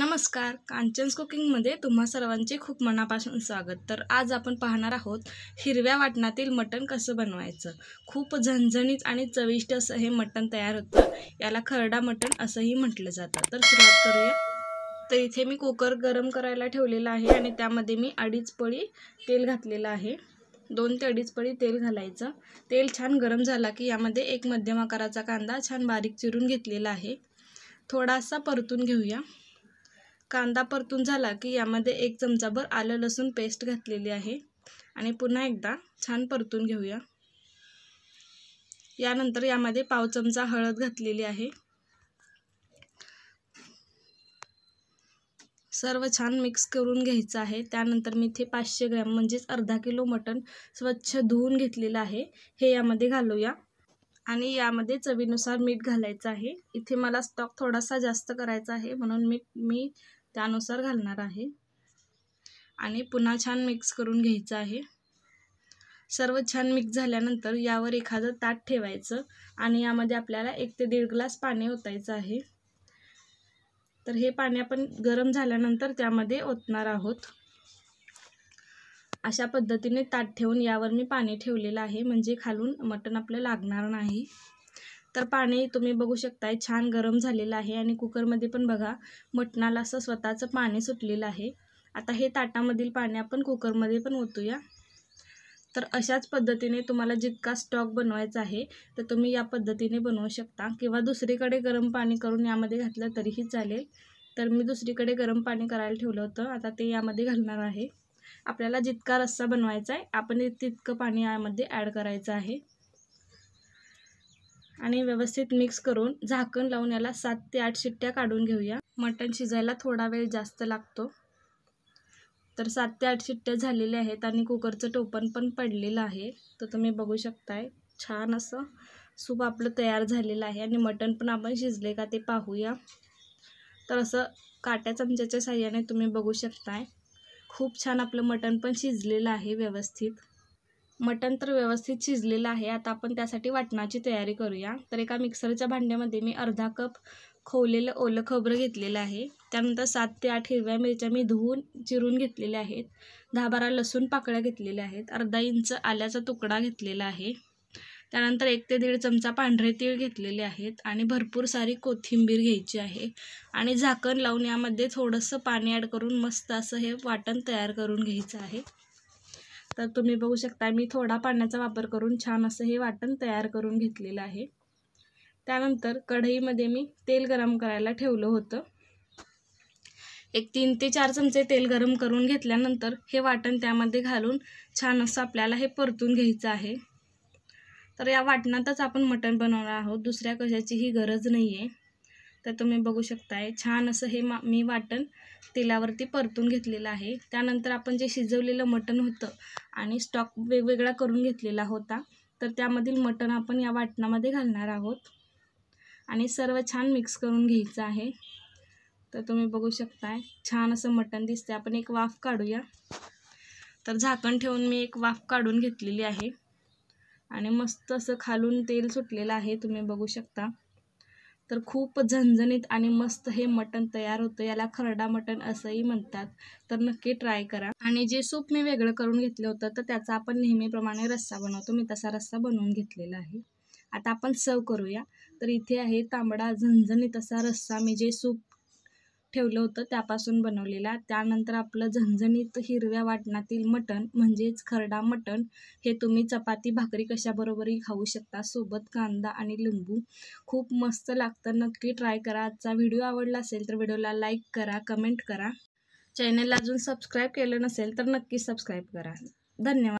नमस्कार कांचन्स कुकिंगमध्ये तुम्हा सर्वांचे खूप मनापासून स्वागत तर आज आपण पाहणार आहोत हिरव्या वाटणातील मटण कसं बनवायचं खूप झणझणीत आणि चविष्ट असं हे मटण तयार होतं याला खरडा मटण असंही म्हटलं जातं तर सुरुवात करूया तर इथे मी कुकर गरम करायला ठेवलेला आहे आणि त्यामध्ये मी अडीच पळी तेल घातलेलं आहे दोन ते अडीच पळी तेल घालायचं तेल छान गरम झाला की यामध्ये एक मध्यम आकाराचा कांदा छान बारीक चिरून घेतलेला आहे थोडासा परतून घेऊया कांदा परतून झाला की यामध्ये एक चमचाभर आलं लसूण पेस्ट घातलेली आहे आणि पुन्हा एकदा छान परतून घेऊया यानंतर यामध्ये पाव चमचा हळद घातलेली आहे सर्व छान मिक्स करून घ्यायचं आहे त्यानंतर मी इथे पाचशे ग्रॅम म्हणजेच अर्धा किलो मटण स्वच्छ धुवून घेतलेलं आहे हे यामध्ये घालूया आणि यामध्ये चवीनुसार मीठ घालायचं आहे इथे मला स्टॉक थोडासा जास्त करायचा आहे म्हणून मी मी त्यानुसार घालणार आहे आणि पुन्हा छान मिक्स करून घ्यायचं आहे सर्व छान मिक्स झाल्यानंतर यावर एखादं ताट ठेवायचं आणि यामध्ये आपल्याला एक ते दीड ग्लास पाणी ओतायचं आहे तर हे पाणी आपण गरम झाल्यानंतर त्यामध्ये ओतणार आहोत अशा पद्धतीने ताट ठेवून यावर मी पाणी ठेवलेलं आहे म्हणजे खालून मटण आपलं लागणार नाही तर पाणी तुम्ही बघू शकताय छान गरम झालेलं आहे आणि कुकरमध्ये पण बघा मटणाला असं स्वतःचं पाणी सुटलेलं आहे आता हे ताटामधील पाणी आपण कुकरमध्ये पण ओतूया तर अशाच पद्धतीने तुम्हाला जितका स्टॉक बनवायचा आहे तर तुम्ही या पद्धतीने बनवू शकता किंवा दुसरीकडे गरम पाणी करून यामध्ये घातलं तरीही चालेल तर मी दुसरीकडे गरम पाणी करायला ठेवलं होतं आता ते यामध्ये घालणार आहे आपल्याला जितका रस्सा बनवायचा आहे आपण तितकं पाणी यामध्ये ॲड करायचं आहे आणि व्यवस्थित मिक्स करून झाकण लावून याला सात ते आठ शिट्ट्या काढून घेऊया मटण शिजायला थोडा वेळ जास्त लागतो तर सात ते आठ शिट्ट्या झालेल्या आहेत आणि कुकरचं टोपण पण पडलेलं आहे तर तुम्ही बघू शकताय छान असं सूप आपलं तयार झालेलं आहे आणि मटण पण आपण शिजले का ते पाहूया तर असं काट्या चमच्याच्या साह्याने तुम्ही बघू शकताय खूप छान आपलं मटण पण शिजलेलं आहे व्यवस्थित मटण तर व्यवस्थित शिजलेलं आहे आता आपण त्यासाठी वाटणाची तयारी करूया तर एका मिक्सरच्या भांड्यामध्ये मी अर्धा कप खवलेलं ओलं खोबरं घेतलेलं आहे त्यानंतर सात ते आठ हिरव्या मिरच्या मी धुवून चिरून घेतलेल्या आहेत दहा बारा लसूण पाकळ्या घेतलेल्या आहेत अर्धा इंच आल्याचा तुकडा घेतलेला आहे त्यानंतर एक ते दीड चमचा पांढरे तीळ घेतलेले आहेत आणि भरपूर सारी कोथिंबीर घ्यायची आहे आणि झाकण लावून यामध्ये थोडंसं पाणी ॲड करून मस्त असं हे वाटण तयार करून घ्यायचं आहे तर तुम्ही बघू शकता मी थोडा पाण्याचा वापर करून छान असं हे वाटण तयार करून घेतलेलं आहे त्यानंतर कढईमध्ये मी तेल गरम करायला ठेवलं होतं एक तीन ते चार चमचे तेल गरम करून घेतल्यानंतर हे वाटण त्यामध्ये घालून छान असं आपल्याला हे परतून घ्यायचं आहे तर या वाटणातच आपण मटण बनवणार आहोत दुसऱ्या कशाचीही गरज नाही आहे तर तुम्ही बघू शकताय छान असं हे मा मी वाटण तेलावरती परतून घेतलेलं आहे त्यानंतर आपण जे शिजवलेलं मटण होतं आणि स्टॉक वेगवेगळा करून घेतलेला होता तर त्यामधील मटण आपण या वाटणामध्ये घालणार आहोत आणि सर्व छान मिक्स करून घ्यायचं आहे तर तुम्ही बघू शकताय छान असं मटण दिसतंय आपण एक वाफ काढूया तर झाकण ठेवून मी एक वाफ काढून घेतलेली आहे आणि मस्त असं खालून तेल सुटलेलं आहे तुम्ही बघू शकता तर खूप झणझणीत आणि मस्त हे मटण तयार होतं याला खरडा मटण असंही म्हणतात तर नक्की ट्राय करा आणि जे सूप मी वेगळं करून घेतलं होतं तर त्याचा आपण नेहमीप्रमाणे रस्सा बनवतो मी तसा रस्सा बनवून घेतलेला आहे आता आपण सर्व करूया तर इथे आहे तांबडा झणझणीत असा रस्सा मी जे सूप ठेवलं होतं त्यापासून बनवलेला त्यानंतर आपलं झणझणीत हिरव्या वाटणातील मटण म्हणजेच खरडा मटण हे तुम्ही चपाती भाकरी कशाबरोबरही खाऊ शकता सोबत कांदा आणि लिंबू खूप मस्त लागतं नक्की ट्राय करा आजचा व्हिडिओ आवडला असेल तर व्हिडिओला लाईक करा कमेंट करा चॅनलला अजून सबस्क्राईब केलं नसेल तर नक्की सबस्क्राईब करा धन्यवाद